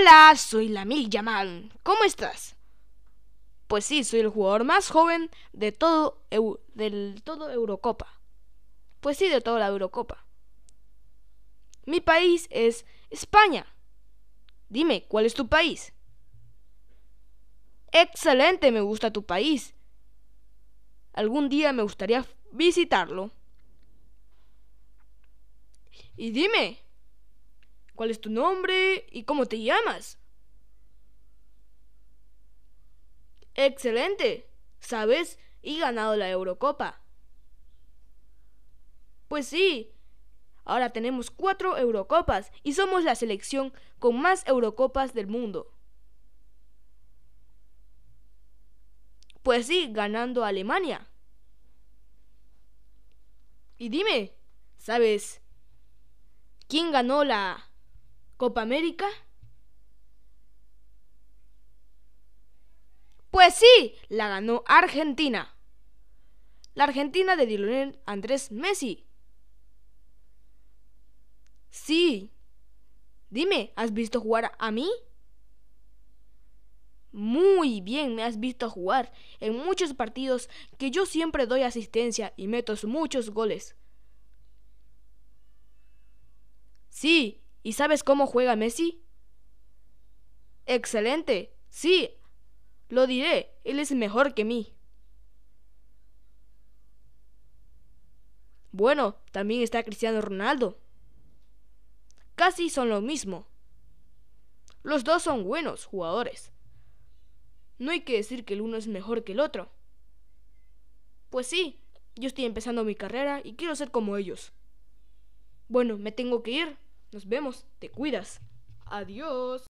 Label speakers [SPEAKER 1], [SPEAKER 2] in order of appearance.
[SPEAKER 1] Hola, soy Mil Man. ¿Cómo estás? Pues sí, soy el jugador más joven de todo todo Eurocopa. Pues sí, de toda la Eurocopa. Mi país es España. Dime, ¿cuál es tu país? Excelente, me gusta tu país. Algún día me gustaría visitarlo. Y dime, ¿Cuál es tu nombre y cómo te llamas? Excelente. ¿Sabes? Y ganado la Eurocopa. Pues sí. Ahora tenemos cuatro Eurocopas y somos la selección con más Eurocopas del mundo. Pues sí, ganando a Alemania. Y dime, ¿sabes quién ganó la Copa América. Pues sí, la ganó Argentina. La Argentina de Lionel Andrés Messi. Sí. Dime, ¿has visto jugar a mí? Muy bien, me has visto jugar en muchos partidos que yo siempre doy asistencia y meto muchos goles. Sí, ¿Y sabes cómo juega Messi? Excelente, sí, lo diré, él es mejor que mí. Bueno, también está Cristiano Ronaldo. Casi son lo mismo. Los dos son buenos jugadores. No hay que decir que el uno es mejor que el otro. Pues sí, yo estoy empezando mi carrera y quiero ser como ellos. Bueno, me tengo que ir. Nos vemos, te cuidas. Adiós.